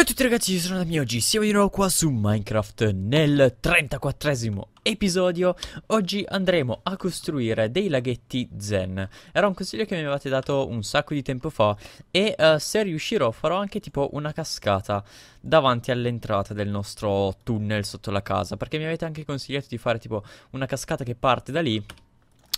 Ciao a tutti ragazzi, io sono Dami oggi, siamo di nuovo qua su Minecraft nel 34esimo episodio Oggi andremo a costruire dei laghetti zen Era un consiglio che mi avevate dato un sacco di tempo fa E uh, se riuscirò farò anche tipo una cascata davanti all'entrata del nostro tunnel sotto la casa Perché mi avete anche consigliato di fare tipo una cascata che parte da lì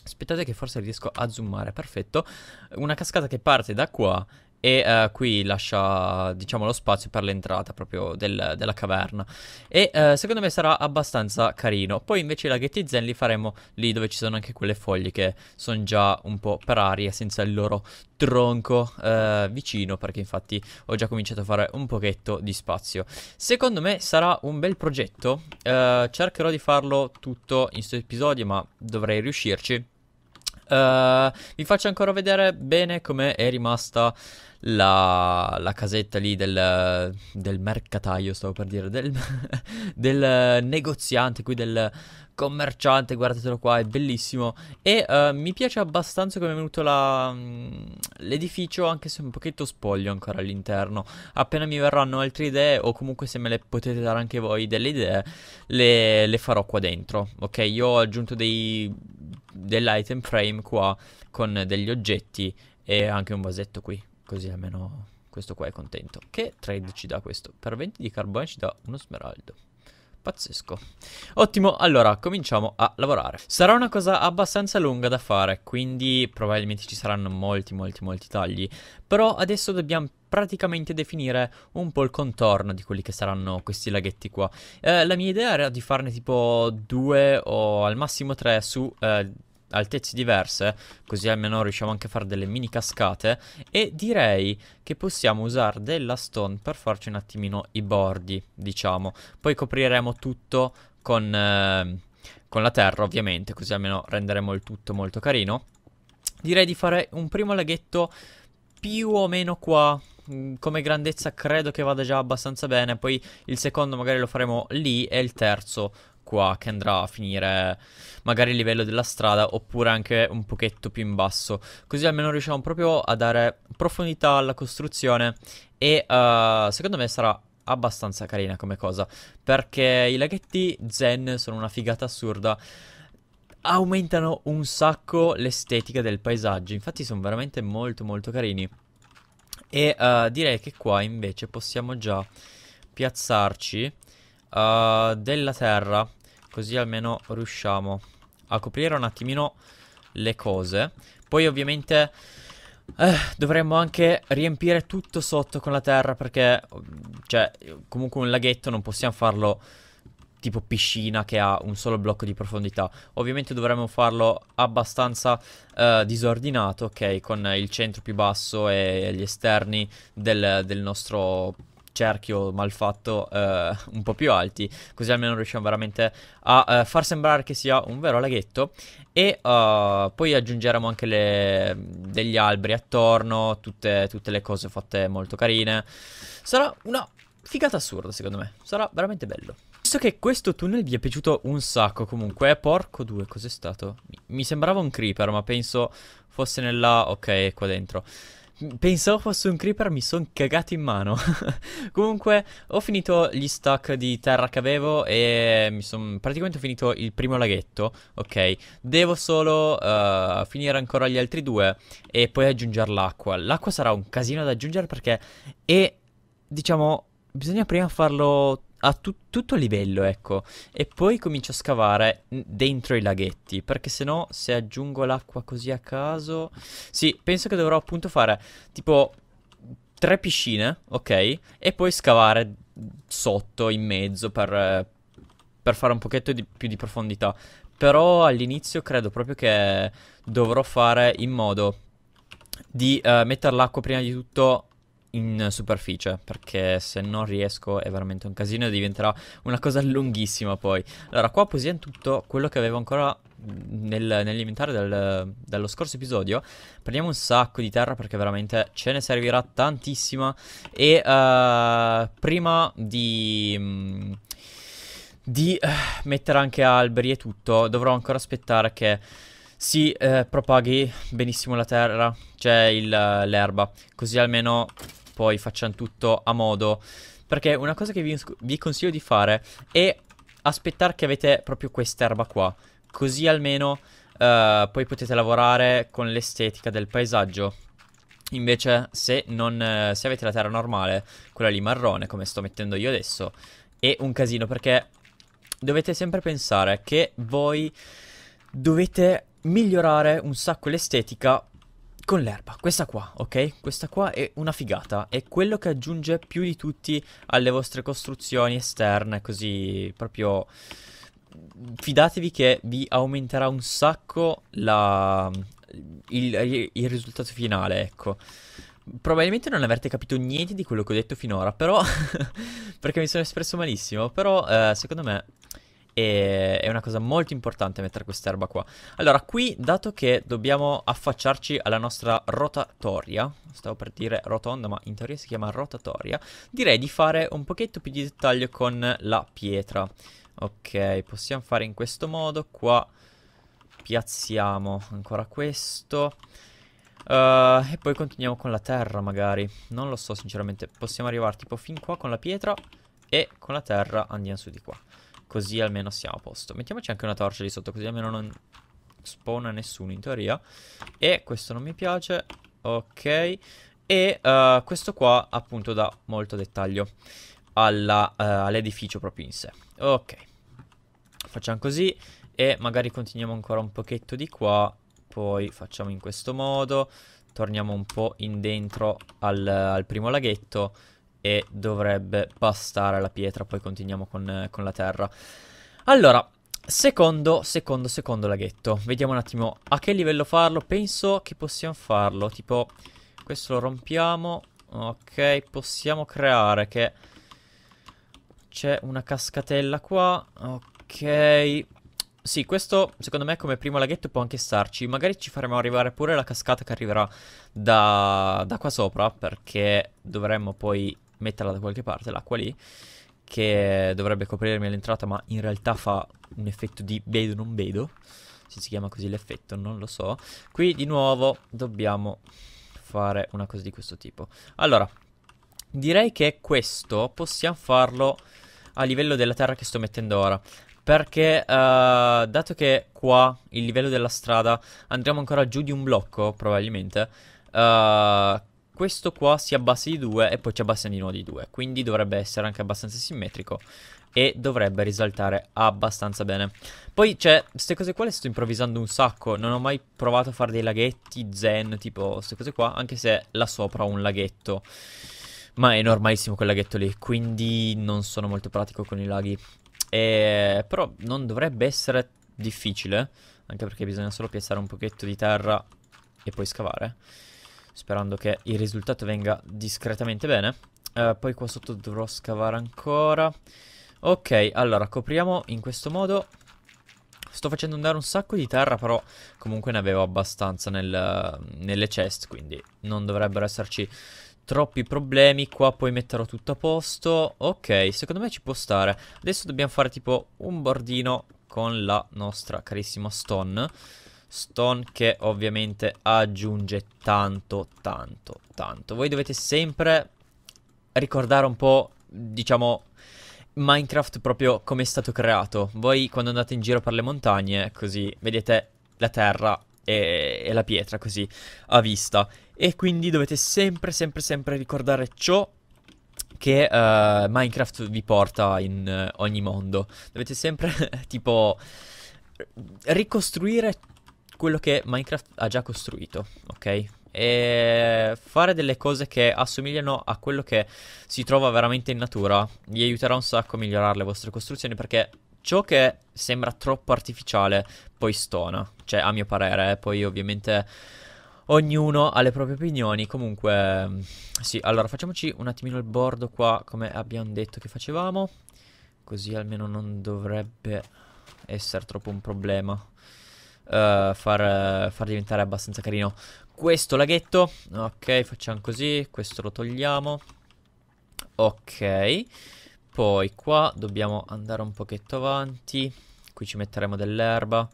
Aspettate che forse riesco a zoomare, perfetto Una cascata che parte da qua e uh, qui lascia diciamo lo spazio per l'entrata proprio del, della caverna e uh, secondo me sarà abbastanza carino poi invece i laghetti zen li faremo lì dove ci sono anche quelle foglie che sono già un po' per aria senza il loro tronco uh, vicino perché infatti ho già cominciato a fare un pochetto di spazio secondo me sarà un bel progetto cercherò di farlo tutto in questo episodio ma dovrei riuscirci eh, vi faccio ancora vedere bene come è rimasta la, la, casetta lì del, del, mercataio, stavo per dire, del, del, negoziante, qui del commerciante, guardatelo qua, è bellissimo. E uh, mi piace abbastanza come è venuto la, mm, l'edificio, anche se un pochetto spoglio ancora all'interno. Appena mi verranno altre idee, o comunque se me le potete dare anche voi delle idee, le, le farò qua dentro. Ok, io ho aggiunto dei dell'item frame qua con degli oggetti e anche un vasetto qui, così almeno questo qua è contento. Che trade ci dà questo? Per 20 di carbone ci dà uno smeraldo. Pazzesco. Ottimo, allora cominciamo a lavorare. Sarà una cosa abbastanza lunga da fare, quindi probabilmente ci saranno molti molti molti tagli, però adesso dobbiamo praticamente definire un po' il contorno di quelli che saranno questi laghetti qua. Eh, la mia idea era di farne tipo due o al massimo tre su... Eh, altezze diverse, così almeno riusciamo anche a fare delle mini cascate. E direi che possiamo usare della stone per farci un attimino i bordi, diciamo. Poi copriremo tutto con, eh, con la terra, ovviamente, così almeno renderemo il tutto molto carino. Direi di fare un primo laghetto più o meno qua mm, come grandezza credo che vada già abbastanza bene. Poi il secondo magari lo faremo lì e il terzo qua che andrà a finire magari a livello della strada oppure anche un pochetto più in basso. Così almeno riusciamo proprio a dare profondità alla costruzione e uh, secondo me sarà abbastanza carina come cosa perché i laghetti zen sono una figata assurda aumentano un sacco l'estetica del paesaggio. Infatti sono veramente molto molto carini. E uh, direi che qua invece possiamo già piazzarci uh, della terra Così almeno riusciamo a coprire un attimino le cose. Poi ovviamente eh, dovremmo anche riempire tutto sotto con la terra perché, cioè, comunque un laghetto non possiamo farlo tipo piscina che ha un solo blocco di profondità. Ovviamente dovremmo farlo abbastanza eh, disordinato, ok, con il centro più basso e gli esterni del, del nostro cerchio malfatto eh, un po' più alti, così almeno riusciamo veramente a eh, far sembrare che sia un vero laghetto e uh, poi aggiungeremo anche le, degli alberi attorno, tutte, tutte le cose fatte molto carine. Sarà una figata assurda secondo me, sarà veramente bello. Visto che questo tunnel vi è piaciuto un sacco comunque, porco due, cos'è stato? Mi, mi sembrava un creeper ma penso fosse nella... ok, qua dentro. Pensavo fosse un creeper, mi sono cagato in mano. Comunque, ho finito gli stock di terra che avevo e mi sono praticamente ho finito il primo laghetto, ok? Devo solo uh, finire ancora gli altri due e poi aggiungere l'acqua. L'acqua sarà un casino da aggiungere perché è, diciamo, bisogna prima farlo a tu- tutto livello, ecco. E poi comincio a scavare dentro i laghetti, perché se no se aggiungo l'acqua così a caso... Sì, penso che dovrò appunto fare tipo tre piscine, ok? E poi scavare sotto, in mezzo, per, per fare un pochetto di, più di profondità. Però all'inizio credo proprio che dovrò fare in modo di uh, mettere l'acqua prima di tutto in superficie perché se non riesco è veramente un casino e diventerà una cosa lunghissima poi allora qua posiziono tutto quello che avevo ancora nel, nell'inventario del, dello scorso episodio prendiamo un sacco di terra perché veramente ce ne servirà tantissima e uh, prima di... Mm, di uh, mettere anche alberi e tutto dovrò ancora aspettare che si eh, propaghi benissimo la terra, cioè l'erba, così almeno poi facciano tutto a modo. Perché una cosa che vi, vi consiglio di fare è aspettare che avete proprio quest'erba qua. Così almeno uh, poi potete lavorare con l'estetica del paesaggio. Invece se, non, eh, se avete la terra normale, quella lì marrone come sto mettendo io adesso, è un casino perché dovete sempre pensare che voi dovete migliorare un sacco l'estetica con l'erba, questa qua, ok? Questa qua è una figata, è quello che aggiunge più di tutti alle vostre costruzioni esterne, così proprio... Fidatevi che vi aumenterà un sacco la... il, il risultato finale, ecco. Probabilmente non avrete capito niente di quello che ho detto finora, però... perché mi sono espresso malissimo, però eh, secondo me e è una cosa molto importante mettere quest'erba qua. Allora, qui, dato che dobbiamo affacciarci alla nostra rotatoria, stavo per dire rotonda, ma in teoria si chiama rotatoria, direi di fare un pochetto più di dettaglio con la pietra. Ok, possiamo fare in questo modo, qua piazziamo ancora questo... Uh, e poi continuiamo con la terra magari Non lo so sinceramente Possiamo arrivare tipo fin qua con la pietra E con la terra andiamo su di qua Così almeno siamo a posto. Mettiamoci anche una torcia lì sotto, così almeno non spawna nessuno in teoria. E questo non mi piace. Ok. E uh, questo qua appunto dà molto dettaglio eh, all'edificio all proprio in sé. Ok. Facciamo così e magari continuiamo ancora un pochetto di qua. Poi facciamo in questo modo. Torniamo un po' in dentro al, al primo laghetto e dovrebbe bastare la pietra, poi continuiamo con, eh, con la terra. Allora, secondo, secondo, secondo laghetto, vediamo un attimo a che livello farlo, penso che possiamo farlo, tipo questo lo rompiamo, ok, possiamo creare che c'è una cascatella qua, ok... Sì, questo secondo me come primo laghetto può anche starci. Magari ci faremo arrivare pure la cascata che arriverà da, da qua sopra, perché dovremmo poi metterla da qualche parte, l'acqua lì, che dovrebbe coprirmi all'entrata, ma in realtà fa un effetto di vedo non vedo, se si chiama così l'effetto, non lo so. Qui di nuovo dobbiamo fare una cosa di questo tipo. Allora, direi che questo possiamo farlo a livello della terra che sto mettendo ora. Perché uh, dato che qua il livello della strada andremo ancora giù di un blocco probabilmente uh, questo qua si abbassa di 2 e poi ci abbassiamo di nuovo di 2. Quindi dovrebbe essere anche abbastanza simmetrico e dovrebbe risaltare abbastanza bene. Poi c'è, cioè, queste cose qua le sto improvvisando un sacco, non ho mai provato a fare dei laghetti zen, tipo queste cose qua, anche se là sopra ho un laghetto. Ma è normalissimo quel laghetto lì, quindi non sono molto pratico con i laghi. E, però non dovrebbe essere difficile, anche perché bisogna solo piazzare un pochetto di terra e poi scavare. Sperando che il risultato venga discretamente bene. Uh, poi qua sotto dovrò scavare ancora. Ok, allora copriamo in questo modo. Sto facendo andare un sacco di terra, però comunque ne avevo abbastanza nel, nelle chest, quindi non dovrebbero esserci troppi problemi. Qua poi metterò tutto a posto. Ok, secondo me ci può stare. Adesso dobbiamo fare tipo un bordino con la nostra carissima stone. Stone che ovviamente aggiunge tanto, tanto, tanto. Voi dovete sempre ricordare un po', diciamo, Minecraft proprio come è stato creato. Voi quando andate in giro per le montagne, così vedete la terra e, e la pietra, così a vista. E quindi dovete sempre, sempre, sempre ricordare ciò che uh, Minecraft vi porta in uh, ogni mondo. Dovete sempre, tipo, ricostruire ciò quello che Minecraft ha già costruito, ok? E fare delle cose che assomigliano a quello che si trova veramente in natura vi aiuterà un sacco a migliorare le vostre costruzioni perché ciò che sembra troppo artificiale poi stona, cioè a mio parere, eh, poi ovviamente ognuno ha le proprie opinioni, comunque mm, sì, allora facciamoci un attimino il bordo qua come abbiamo detto che facevamo, così almeno non dovrebbe essere troppo un problema. Eh, far, far diventare abbastanza carino questo laghetto. Ok, facciamo così. Questo lo togliamo. Ok. Poi qua dobbiamo andare un pochetto avanti. Qui ci metteremo dell'erba.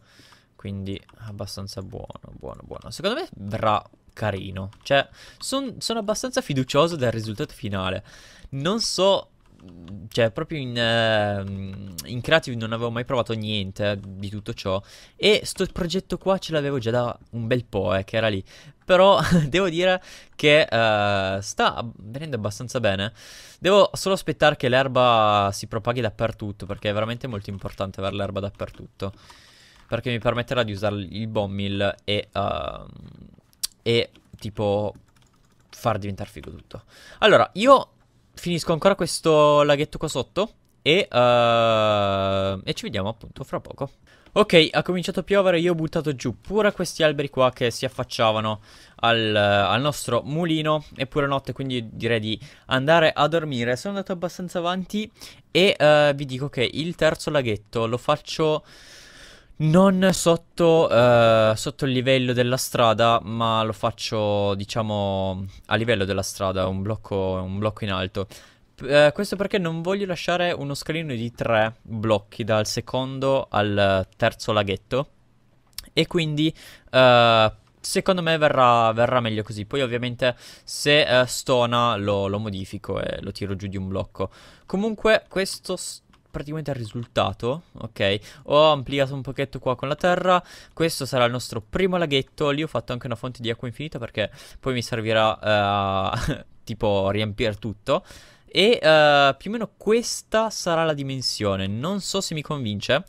Quindi abbastanza buono, buono, buono. Secondo me verrà carino. Cioè, son, sono abbastanza fiducioso del risultato finale. Non so cioè proprio in, eh, in, creative non avevo mai provato niente eh, di tutto ciò e sto progetto qua ce l'avevo già da un bel po' eh, che era lì però devo dire che eh, sta venendo abbastanza bene devo solo aspettare che l'erba si propaghi dappertutto perché è veramente molto importante avere l'erba dappertutto perché mi permetterà di usare il bomb mill e, uh, e tipo far diventare figo tutto allora io finisco ancora questo laghetto qua sotto e, uh, e ci vediamo appunto fra poco. Ok, ha cominciato a piovere, io ho buttato giù pure questi alberi qua che si affacciavano al, al, nostro mulino È pure notte, quindi direi di andare a dormire Sono andato abbastanza avanti e uh, vi dico che il terzo laghetto lo faccio... Non sotto, eh, sotto, il livello della strada, ma lo faccio, diciamo, a livello della strada, un blocco, un blocco in alto. P- eh, questo perché non voglio lasciare uno scalino di tre blocchi dal secondo al terzo laghetto. E quindi eh, secondo me verrà, verrà, meglio così. Poi, ovviamente, se eh, stona lo, lo, modifico e lo tiro giù di un blocco. Comunque, questo. St- praticamente il risultato, ok? Ho ampliato un pochetto qua con la terra, questo sarà il nostro primo laghetto, lì ho fatto anche una fonte di acqua infinita perché poi mi servirà uh, tipo riempire tutto. E uh, più o meno questa sarà la dimensione, non so se mi convince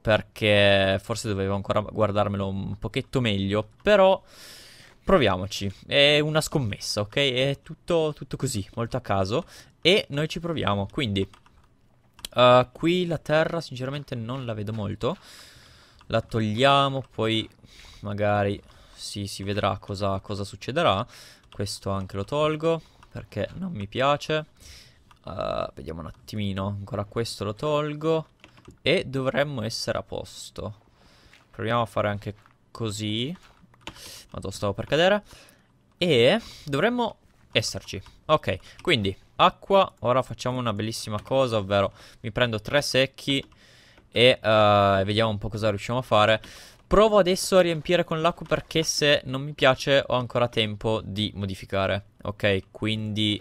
perché forse dovevo ancora guardarmelo un pochetto meglio, però proviamoci, è una scommessa, ok? È tutto, tutto così, molto a caso, e noi ci proviamo, quindi Uh, qui la terra sinceramente non la vedo molto. La togliamo, poi magari si, si vedrà cosa, cosa, succederà. Questo anche lo tolgo perché non mi piace. Uh, vediamo un attimino, ancora questo lo tolgo e dovremmo essere a posto. Proviamo a fare anche così. Ma stavo per cadere. E dovremmo esserci. Ok, quindi acqua Ora facciamo una bellissima cosa Ovvero mi prendo tre secchi E uh, vediamo un po' cosa riusciamo a fare Provo adesso a riempire con l'acqua perché se non mi piace ho ancora tempo di modificare Ok quindi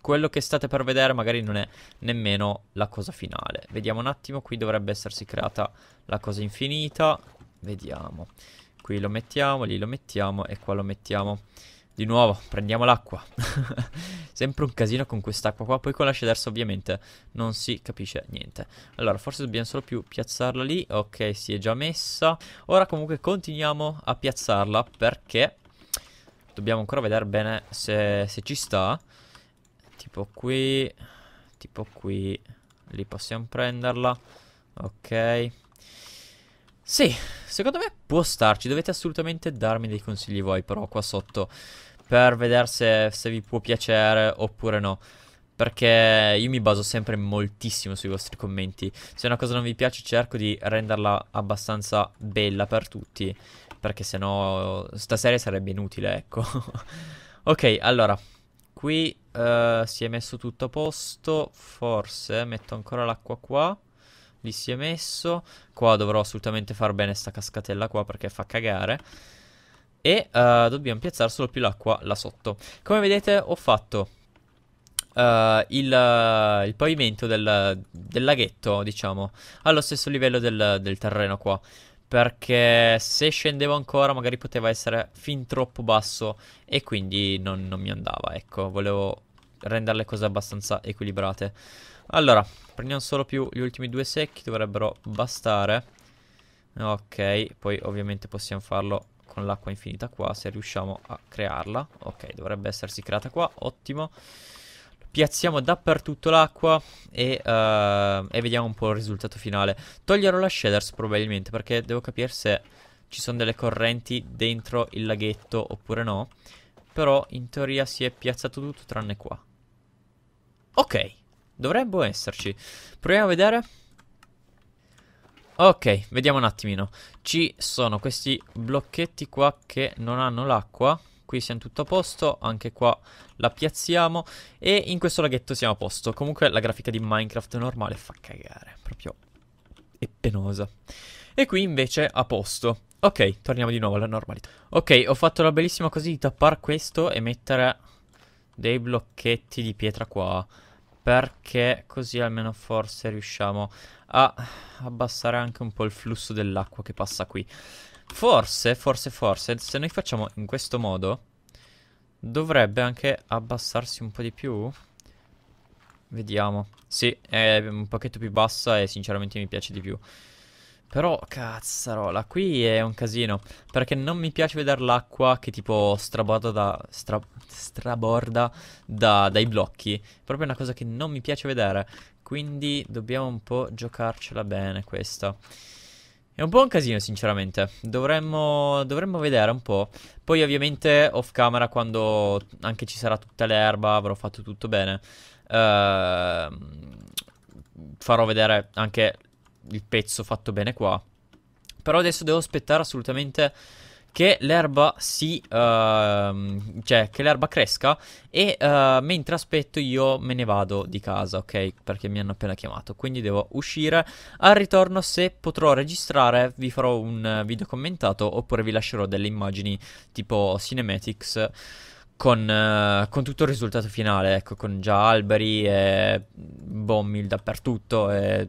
quello che state per vedere magari non è nemmeno la cosa finale Vediamo un attimo qui dovrebbe essersi creata la cosa infinita Vediamo Qui lo mettiamo, lì lo mettiamo e qua lo mettiamo di nuovo, prendiamo l'acqua. Sempre un casino con quest'acqua qua. Poi con la Shaders ovviamente non si capisce niente. Allora, forse dobbiamo solo più piazzarla lì. Ok, si è già messa. Ora comunque continuiamo a piazzarla perché dobbiamo ancora vedere bene se, se ci sta. Tipo qui, tipo qui. Lì possiamo prenderla. Ok. Sì, Secondo me può starci, dovete assolutamente darmi dei consigli voi però qua sotto per vedere se, se vi può piacere oppure no. Perché io mi baso sempre moltissimo sui vostri commenti. Se una cosa non vi piace cerco di renderla abbastanza bella per tutti. Perché sennò sta serie sarebbe inutile, ecco. ok, allora. Qui uh, si è messo tutto a posto. Forse metto ancora l'acqua qua. Lì si è messo. Qua dovrò assolutamente far bene sta cascatella qua perché fa cagare. E uh, dobbiamo piazzare solo più l'acqua là sotto. Come vedete ho fatto Uh, il, uh, il, pavimento del, del, laghetto, diciamo, allo stesso livello del, del, terreno qua. Perché se scendevo ancora magari poteva essere fin troppo basso e quindi non, non mi andava, ecco, volevo rendere le cose abbastanza equilibrate. Allora, prendiamo solo più gli ultimi due secchi, dovrebbero bastare. Ok, poi ovviamente possiamo farlo con l'acqua infinita qua, se riusciamo a crearla. Ok, dovrebbe essersi creata qua, ottimo. Piazziamo dappertutto l'acqua e, uh, e vediamo un po' il risultato finale. Toglierò la shaders probabilmente perché devo capire se ci sono delle correnti dentro il laghetto oppure no. Però in teoria si è piazzato tutto tranne qua. Ok. Dovrebbe esserci. Proviamo a vedere. Ok, vediamo un attimino. Ci sono questi blocchetti qua che non hanno l'acqua. Qui siamo tutto a posto, anche qua la piazziamo e in questo laghetto siamo a posto. Comunque la grafica di Minecraft normale fa cagare, proprio è penosa. E qui invece a posto. Ok, torniamo di nuovo alla normalità. Ok, ho fatto la bellissima cosa di tappare questo e mettere dei blocchetti di pietra qua perché così almeno forse riusciamo a abbassare anche un po' il flusso dell'acqua che passa qui. Forse, forse, forse, se noi facciamo in questo modo, dovrebbe anche abbassarsi un po' di più. Vediamo. Sì, è un pochetto più bassa e sinceramente mi piace di più. Però, cazzarola, qui è un casino. Perché non mi piace vedere l'acqua che tipo straborda, da, stra, straborda da, dai blocchi. Proprio una cosa che non mi piace vedere. Quindi dobbiamo un po' giocarcela bene questa. È un po' un casino, sinceramente. Dovremmo, dovremmo, vedere un po'. Poi, ovviamente, off camera, quando anche ci sarà tutta l'erba, avrò fatto tutto bene. Uh, farò vedere anche il pezzo fatto bene qua. Però adesso devo aspettare assolutamente che l'erba si... Uh, cioè, che l'erba cresca e uh, mentre aspetto io me ne vado di casa, ok? Perché mi hanno appena chiamato, quindi devo uscire. Al ritorno, se potrò registrare, vi farò un video commentato oppure vi lascerò delle immagini tipo cinematics con, uh, con tutto il risultato finale, ecco, con già alberi e bombil dappertutto e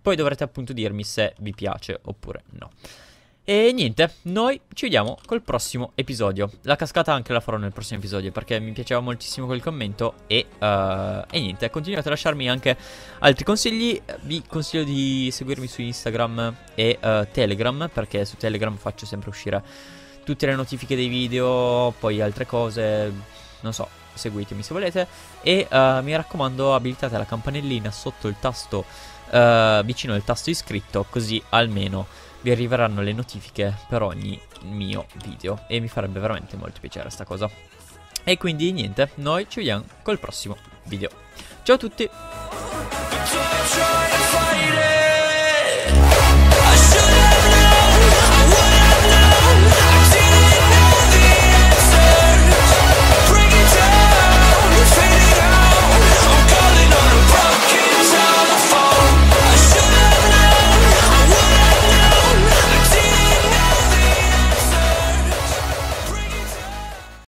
poi dovrete appunto dirmi se vi piace oppure no. E niente, noi ci vediamo col prossimo episodio. La cascata anche la farò nel prossimo episodio perché mi piaceva moltissimo quel commento e, uh, e niente, continuate a lasciarmi anche altri consigli. Vi consiglio di seguirmi su Instagram e uh, Telegram perché su Telegram faccio sempre uscire tutte le notifiche dei video, poi altre cose, non so, seguitemi se volete e uh, mi raccomando abilitate la campanellina sotto il tasto uh, vicino al tasto iscritto così almeno vi arriveranno le notifiche per ogni mio video e mi farebbe veramente molto piacere sta cosa. E quindi niente, noi ci vediamo col prossimo video. Ciao a tutti!